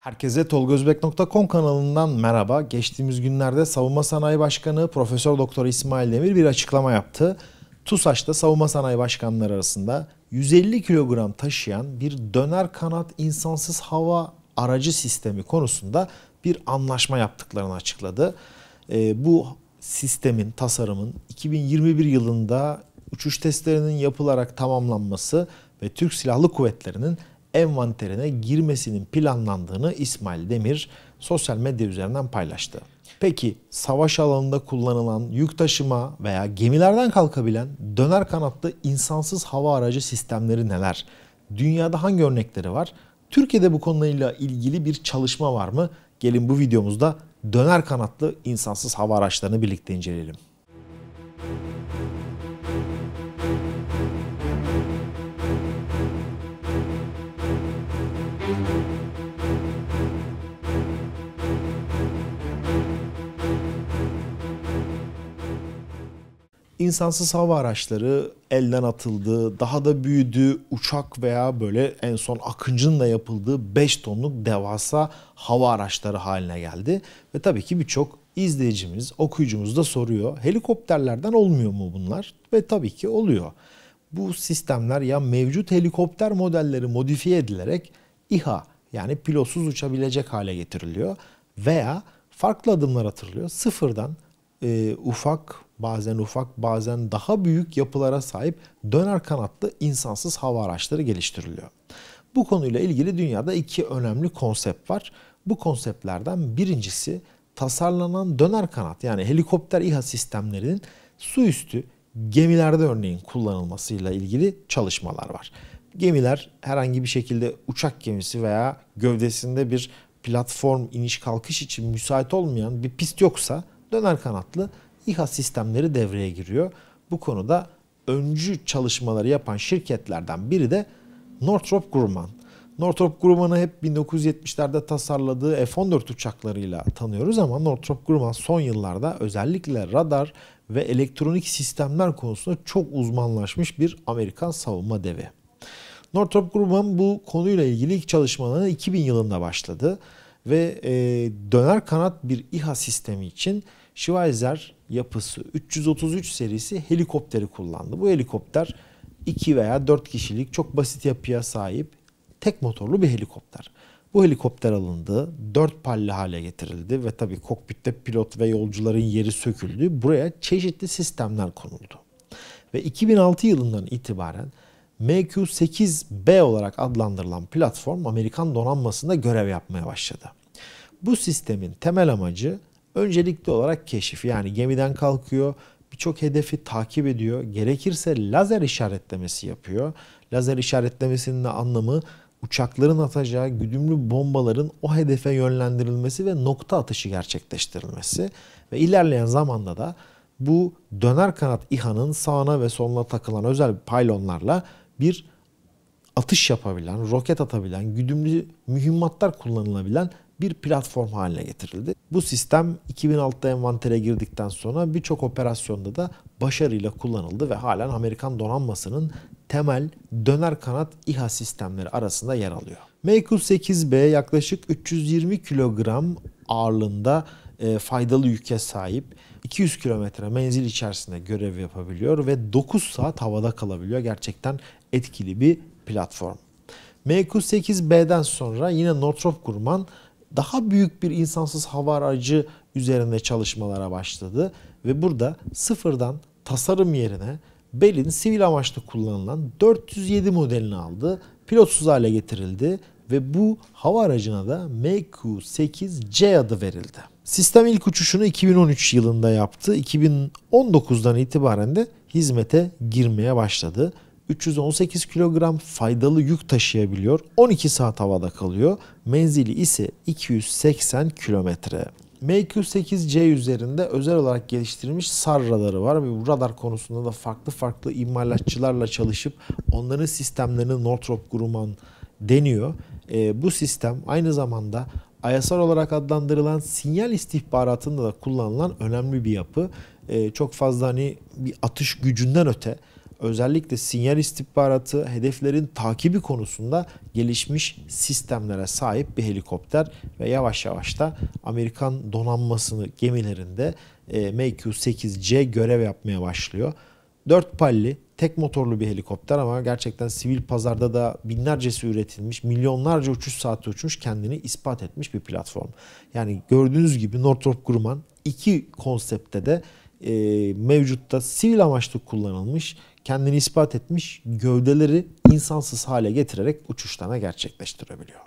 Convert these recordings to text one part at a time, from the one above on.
Herkese tolgozbek.com kanalından merhaba. Geçtiğimiz günlerde Savunma Sanayi Başkanı Profesör Doktor İsmail Demir bir açıklama yaptı. TUSAŞ'ta savunma sanayi başkanları arasında 150 kilogram taşıyan bir döner kanat insansız hava aracı sistemi konusunda bir anlaşma yaptıklarını açıkladı. E, bu sistemin, tasarımın 2021 yılında uçuş testlerinin yapılarak tamamlanması ve Türk Silahlı Kuvvetleri'nin envanterine girmesinin planlandığını İsmail Demir sosyal medya üzerinden paylaştı. Peki savaş alanında kullanılan yük taşıma veya gemilerden kalkabilen döner kanatlı insansız hava aracı sistemleri neler? Dünyada hangi örnekleri var? Türkiye'de bu konuyla ilgili bir çalışma var mı? Gelin bu videomuzda döner kanatlı insansız hava araçlarını birlikte inceleyelim. Müzik insansız hava araçları elden atıldı, daha da büyüdü, uçak veya böyle en son Akıncı'nın da yapıldığı 5 tonluk devasa hava araçları haline geldi. Ve tabii ki birçok izleyicimiz, okuyucumuz da soruyor. Helikopterlerden olmuyor mu bunlar? Ve tabii ki oluyor. Bu sistemler ya mevcut helikopter modelleri modifiye edilerek İHA yani pilotsuz uçabilecek hale getiriliyor veya farklı adımlar atılıyor. Sıfırdan e, ufak bazen ufak bazen daha büyük yapılara sahip döner kanatlı insansız hava araçları geliştiriliyor. Bu konuyla ilgili dünyada iki önemli konsept var. Bu konseptlerden birincisi tasarlanan döner kanat yani helikopter İHA sistemlerinin su üstü gemilerde örneğin kullanılmasıyla ilgili çalışmalar var. Gemiler herhangi bir şekilde uçak gemisi veya gövdesinde bir platform iniş kalkış için müsait olmayan bir pist yoksa döner kanatlı İHA sistemleri devreye giriyor. Bu konuda öncü çalışmaları yapan şirketlerden biri de Northrop Grumman. Northrop Grumman'ı hep 1970'lerde tasarladığı F-14 uçaklarıyla tanıyoruz ama Northrop Grumman son yıllarda özellikle radar ve elektronik sistemler konusunda çok uzmanlaşmış bir Amerikan savunma devi. Northrop Grumman bu konuyla ilgili ilk çalışmalarına 2000 yılında başladı ve e, döner kanat bir İHA sistemi için Schweizer yapısı 333 serisi helikopteri kullandı. Bu helikopter 2 veya 4 kişilik çok basit yapıya sahip tek motorlu bir helikopter. Bu helikopter alındı, dört palli hale getirildi ve tabii kokpitte pilot ve yolcuların yeri söküldü. Buraya çeşitli sistemler konuldu. Ve 2006 yılından itibaren MQ-8B olarak adlandırılan platform Amerikan donanmasında görev yapmaya başladı. Bu sistemin temel amacı Öncelikli olarak keşif yani gemiden kalkıyor, birçok hedefi takip ediyor. Gerekirse lazer işaretlemesi yapıyor. Lazer işaretlemesinin de anlamı uçakların atacağı güdümlü bombaların o hedefe yönlendirilmesi ve nokta atışı gerçekleştirilmesi ve ilerleyen zamanda da bu döner kanat İHA'nın sağına ve soluna takılan özel paylonlarla bir atış yapabilen, roket atabilen, güdümlü mühimmatlar kullanılabilen bir platform haline getirildi. Bu sistem 2006'da envantere girdikten sonra birçok operasyonda da başarıyla kullanıldı ve halen Amerikan donanmasının temel döner kanat İHA sistemleri arasında yer alıyor. MQ-8B yaklaşık 320 kilogram ağırlığında e, faydalı yüke sahip. 200 kilometre menzil içerisinde görev yapabiliyor ve 9 saat havada kalabiliyor. Gerçekten etkili bir platform. MQ-8B'den sonra yine Northrop Grumman daha büyük bir insansız hava aracı üzerinde çalışmalara başladı ve burada sıfırdan tasarım yerine Bell'in sivil amaçlı kullanılan 407 modelini aldı. Pilotsuz hale getirildi ve bu hava aracına da MQ-8C adı verildi. Sistem ilk uçuşunu 2013 yılında yaptı. 2019'dan itibaren de hizmete girmeye başladı. 318 kilogram faydalı yük taşıyabiliyor. 12 saat havada kalıyor. Menzili ise 280 kilometre. MQ-8C üzerinde özel olarak geliştirilmiş SAR radarı var ve bu radar konusunda da farklı farklı imalatçılarla çalışıp onların sistemlerini Northrop Grumman deniyor. E, bu sistem aynı zamanda ISR olarak adlandırılan sinyal istihbaratında da kullanılan önemli bir yapı. E, çok fazla hani bir atış gücünden öte özellikle sinyal istihbaratı, hedeflerin takibi konusunda gelişmiş sistemlere sahip bir helikopter ve yavaş yavaş da Amerikan donanmasını gemilerinde e, MQ-8C görev yapmaya başlıyor. Dört palli, tek motorlu bir helikopter ama gerçekten sivil pazarda da binlercesi üretilmiş, milyonlarca uçuş saati uçmuş, kendini ispat etmiş bir platform. Yani gördüğünüz gibi Northrop Grumman iki konsepte de e, mevcutta sivil amaçlı kullanılmış, kendini ispat etmiş gövdeleri insansız hale getirerek uçuşlarına gerçekleştirebiliyor.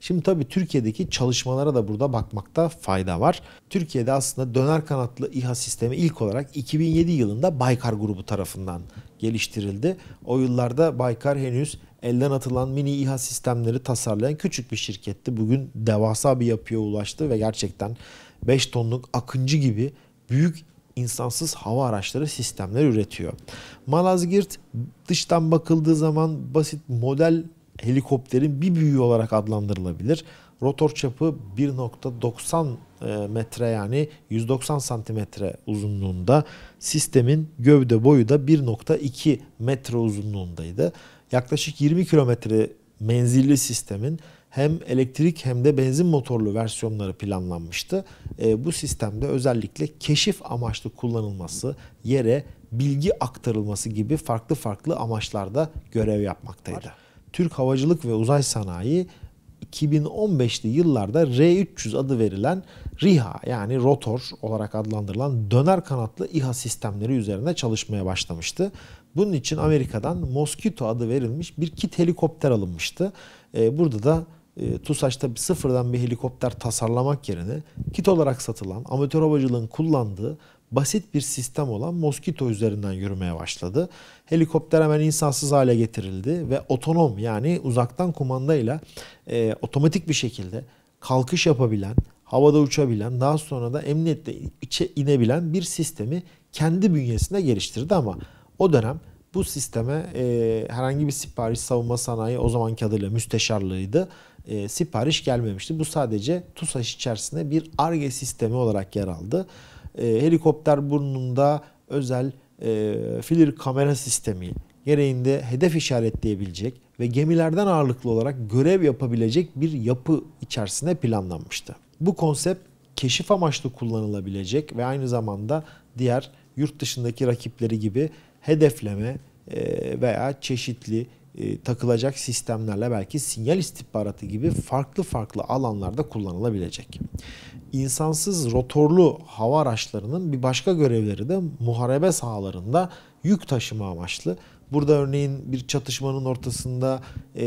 Şimdi tabii Türkiye'deki çalışmalara da burada bakmakta fayda var. Türkiye'de aslında döner kanatlı İHA sistemi ilk olarak 2007 yılında Baykar grubu tarafından geliştirildi. O yıllarda Baykar henüz elden atılan mini İHA sistemleri tasarlayan küçük bir şirketti. Bugün devasa bir yapıya ulaştı ve gerçekten 5 tonluk Akıncı gibi büyük insansız hava araçları sistemler üretiyor. Malazgirt dıştan bakıldığı zaman basit model helikopterin bir büyüğü olarak adlandırılabilir. Rotor çapı 1.90 e, metre yani 190 santimetre uzunluğunda. Sistemin gövde boyu da 1.2 metre uzunluğundaydı. Yaklaşık 20 kilometre menzilli sistemin hem elektrik hem de benzin motorlu versiyonları planlanmıştı. E, bu sistemde özellikle keşif amaçlı kullanılması, yere bilgi aktarılması gibi farklı farklı amaçlarda görev yapmaktaydı. Türk Havacılık ve Uzay Sanayi 2015'li yıllarda R300 adı verilen RİHA yani rotor olarak adlandırılan döner kanatlı İHA sistemleri üzerine çalışmaya başlamıştı. Bunun için Amerika'dan Mosquito adı verilmiş bir kit helikopter alınmıştı. E, burada da e, bir sıfırdan bir helikopter tasarlamak yerine kit olarak satılan amatör havacılığın kullandığı basit bir sistem olan Moskito üzerinden yürümeye başladı. Helikopter hemen insansız hale getirildi ve otonom yani uzaktan kumandayla e, otomatik bir şekilde kalkış yapabilen, havada uçabilen, daha sonra da emniyette içe inebilen bir sistemi kendi bünyesinde geliştirdi ama o dönem bu sisteme e, herhangi bir sipariş savunma sanayi o zamanki adıyla müsteşarlığıydı e, sipariş gelmemişti. Bu sadece TUSAŞ içerisinde bir ARGE sistemi olarak yer aldı. E, helikopter burnunda özel e, filir kamera sistemi gereğinde hedef işaretleyebilecek ve gemilerden ağırlıklı olarak görev yapabilecek bir yapı içerisine planlanmıştı. Bu konsept keşif amaçlı kullanılabilecek ve aynı zamanda diğer yurt dışındaki rakipleri gibi hedefleme e, veya çeşitli e, takılacak sistemlerle belki sinyal istihbaratı gibi farklı farklı alanlarda kullanılabilecek. İnsansız rotorlu hava araçlarının bir başka görevleri de muharebe sahalarında yük taşıma amaçlı. Burada örneğin bir çatışmanın ortasında e,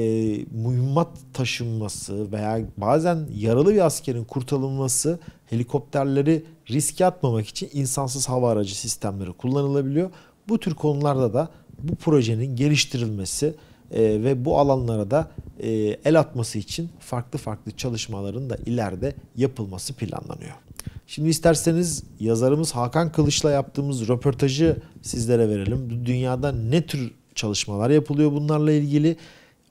mühimmat taşınması veya bazen yaralı bir askerin kurtarılması helikopterleri riske atmamak için insansız hava aracı sistemleri kullanılabiliyor. Bu tür konularda da bu projenin geliştirilmesi, e, ve bu alanlara da e, el atması için farklı farklı çalışmaların da ileride yapılması planlanıyor. Şimdi isterseniz yazarımız Hakan Kılıç'la yaptığımız röportajı sizlere verelim. Dünyada ne tür çalışmalar yapılıyor bunlarla ilgili?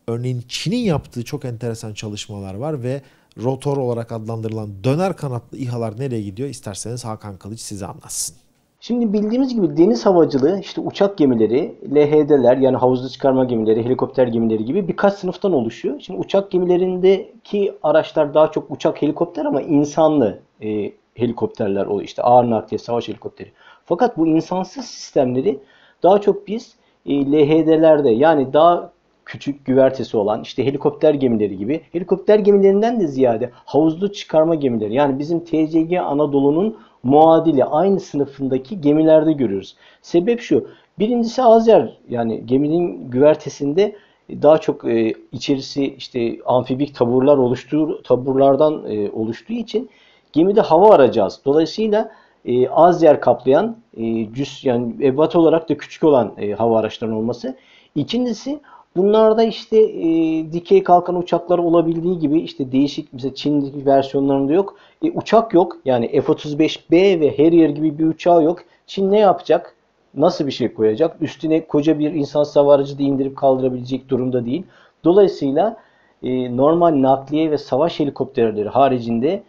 Örneğin Çin'in yaptığı çok enteresan çalışmalar var ve rotor olarak adlandırılan döner kanatlı İHA'lar nereye gidiyor? İsterseniz Hakan Kılıç size anlatsın. Şimdi bildiğimiz gibi deniz havacılığı işte uçak gemileri, LHD'ler yani havuzlu çıkarma gemileri, helikopter gemileri gibi birkaç sınıftan oluşuyor. Şimdi uçak gemilerindeki araçlar daha çok uçak helikopter ama insanlı e, helikopterler oluyor. İşte ağır nakliye savaş helikopteri. Fakat bu insansız sistemleri daha çok biz e, LHD'lerde yani daha küçük güvertesi olan işte helikopter gemileri gibi helikopter gemilerinden de ziyade havuzlu çıkarma gemileri yani bizim TCG Anadolu'nun muadili aynı sınıfındaki gemilerde görüyoruz. Sebep şu. Birincisi az yer yani geminin güvertesinde daha çok e, içerisi işte amfibik taburlar oluştuğu taburlardan e, oluştuğu için gemide hava arayacağız. Dolayısıyla e, az yer kaplayan e, cüs yani ebat olarak da küçük olan e, hava araçlarının olması. İkincisi Bunlarda işte e, dikey kalkan uçaklar olabildiği gibi işte değişik mesela Çin'deki versiyonlarında yok. E, uçak yok. Yani F-35B ve Harrier gibi bir uçağı yok. Çin ne yapacak? Nasıl bir şey koyacak? Üstüne koca bir insan savarıcı da indirip kaldırabilecek durumda değil. Dolayısıyla e, normal nakliye ve savaş helikopterleri haricinde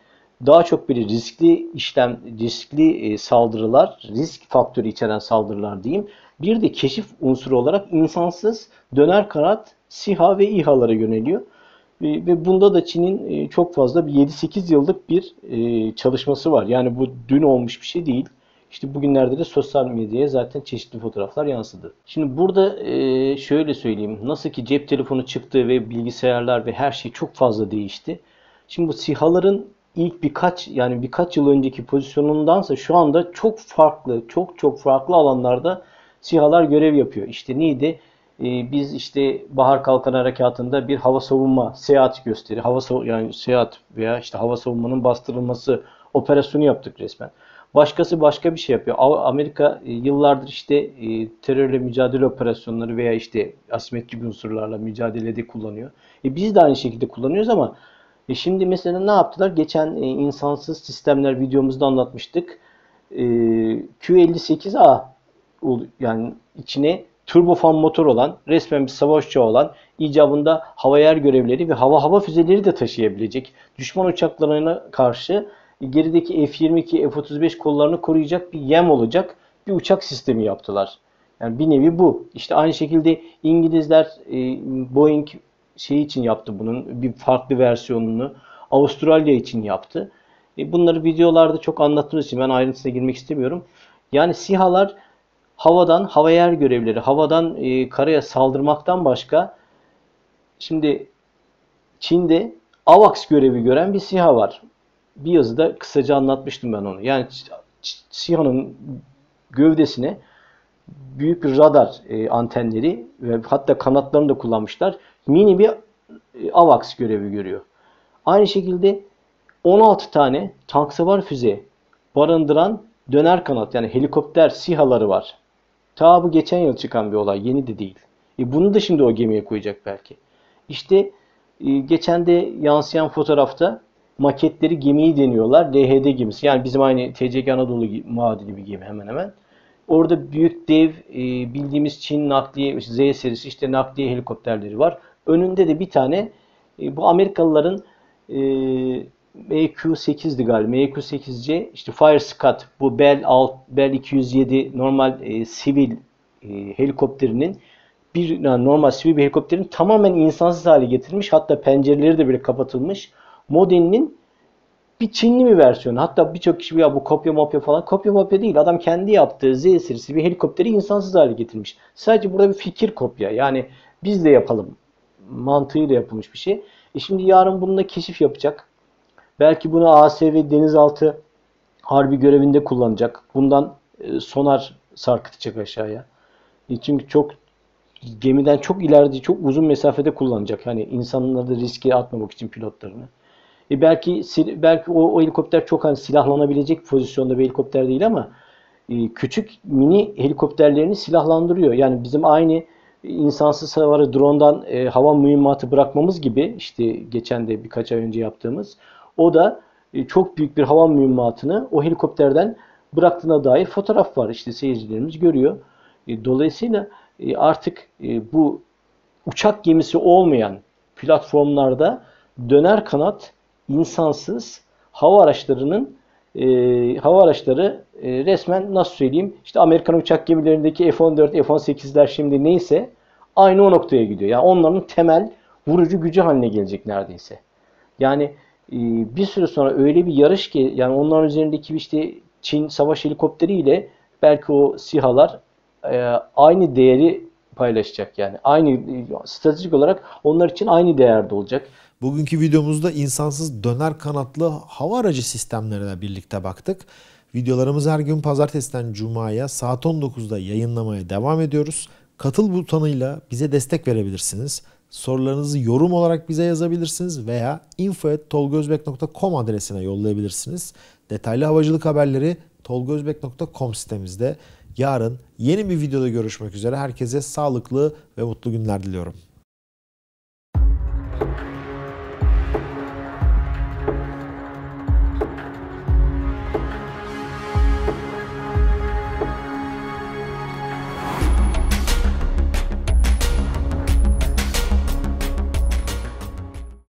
daha çok bir riskli işlem, riskli e, saldırılar, risk faktörü içeren saldırılar diyeyim. Bir de keşif unsuru olarak insansız döner karat SİHA ve İHA'lara yöneliyor. Ve bunda da Çin'in e, çok fazla bir 7-8 yıllık bir e, çalışması var. Yani bu dün olmuş bir şey değil. İşte bugünlerde de sosyal medyaya zaten çeşitli fotoğraflar yansıdı. Şimdi burada e, şöyle söyleyeyim. Nasıl ki cep telefonu çıktı ve bilgisayarlar ve her şey çok fazla değişti. Şimdi bu SİHA'ların ilk birkaç yani birkaç yıl önceki pozisyonundansa şu anda çok farklı, çok çok farklı alanlarda SİHA'lar görev yapıyor. İşte neydi? Ee, biz işte Bahar Kalkan Harekatı'nda bir hava savunma seyahat gösteri, hava so yani seyahat veya işte hava savunmanın bastırılması operasyonu yaptık resmen. Başkası başka bir şey yapıyor. Amerika e, yıllardır işte e, terörle mücadele operasyonları veya işte asimetrik unsurlarla mücadelede kullanıyor. E biz de aynı şekilde kullanıyoruz ama e şimdi mesela ne yaptılar? Geçen e, insansız sistemler videomuzda anlatmıştık. E, Q58A yani içine turbofan motor olan, resmen bir savaş uçağı olan, icabında hava yer görevleri ve hava hava füzeleri de taşıyabilecek, düşman uçaklarına karşı gerideki F-22, F-35 kollarını koruyacak bir yem olacak bir uçak sistemi yaptılar. Yani bir nevi bu. İşte aynı şekilde İngilizler e, Boeing şey için yaptı bunun bir farklı versiyonunu. Avustralya için yaptı. E, bunları videolarda çok anlattığımız için ben ayrıntısına girmek istemiyorum. Yani SİHA'lar havadan hava yer görevleri, havadan e, karaya saldırmaktan başka şimdi Çin'de AVAX görevi gören bir SİHA var. Bir yazıda kısaca anlatmıştım ben onu. Yani SİHA'nın gövdesine büyük bir radar e, antenleri ve hatta kanatlarını da kullanmışlar. Mini bir e, AVAX görevi görüyor. Aynı şekilde 16 tane tank savar füze barındıran döner kanat yani helikopter SİHA'ları var. Ta bu geçen yıl çıkan bir olay. Yeni de değil. E bunu da şimdi o gemiye koyacak belki. İşte e, geçen de yansıyan fotoğrafta maketleri gemiyi deniyorlar. DHD gemisi. Yani bizim aynı TCG Anadolu muadili bir gemi hemen hemen. Orada büyük dev e, bildiğimiz Çin nakliye Z serisi işte nakliye helikopterleri var. Önünde de bir tane e, bu Amerikalıların e, MQ8'di e galiba. MQ8C e işte Fire Firescat bu Bell alt Bell 207 normal e, sivil e, helikopterinin bir yani normal sivil bir helikopterin tamamen insansız hale getirilmiş. Hatta pencereleri de bile kapatılmış. Modelinin bir Çinli bir versiyonu. Hatta birçok kişi ya bu kopya mopya falan. Kopya mopya değil. Adam kendi yaptığı Z serisi bir helikopteri insansız hale getirmiş. Sadece burada bir fikir kopya. Yani biz de yapalım mantığıyla yapılmış bir şey. E şimdi yarın bununla keşif yapacak Belki bunu ASV denizaltı harbi görevinde kullanacak. Bundan e, sonar sarkıtacak aşağıya. E, çünkü çok gemiden çok ileride çok uzun mesafede kullanacak. Hani insanları da riske atmamak için pilotlarını. E belki belki o, o helikopter çok hani silahlanabilecek pozisyonda bir helikopter değil ama e, küçük mini helikopterlerini silahlandırıyor. Yani bizim aynı insansız hava drone'dan e, hava mühimmatı bırakmamız gibi işte geçen de birkaç ay önce yaptığımız o da e, çok büyük bir hava mühimmatını o helikopterden bıraktığına dair fotoğraf var. İşte seyircilerimiz görüyor. E, dolayısıyla e, artık bu uçak gemisi olmayan platformlarda döner kanat insansız hava araçlarının e, hava araçları e, resmen nasıl söyleyeyim işte Amerikan uçak gemilerindeki F-14, F-18'ler şimdi neyse aynı o noktaya gidiyor. Yani onların temel vurucu gücü haline gelecek neredeyse. Yani ee, bir süre sonra öyle bir yarış ki yani onların üzerindeki işte Çin savaş helikopteriyle belki o sihalar e, aynı değeri paylaşacak yani. Aynı e, stratejik olarak onlar için aynı değerde olacak. Bugünkü videomuzda insansız döner kanatlı hava aracı sistemlerine birlikte baktık. Videolarımız her gün pazartesiden cumaya saat 19'da yayınlamaya devam ediyoruz. Katıl butonuyla bize destek verebilirsiniz. Sorularınızı yorum olarak bize yazabilirsiniz veya info.tolgozbek.com adresine yollayabilirsiniz. Detaylı havacılık haberleri tolgozbek.com sitemizde. Yarın yeni bir videoda görüşmek üzere. Herkese sağlıklı ve mutlu günler diliyorum.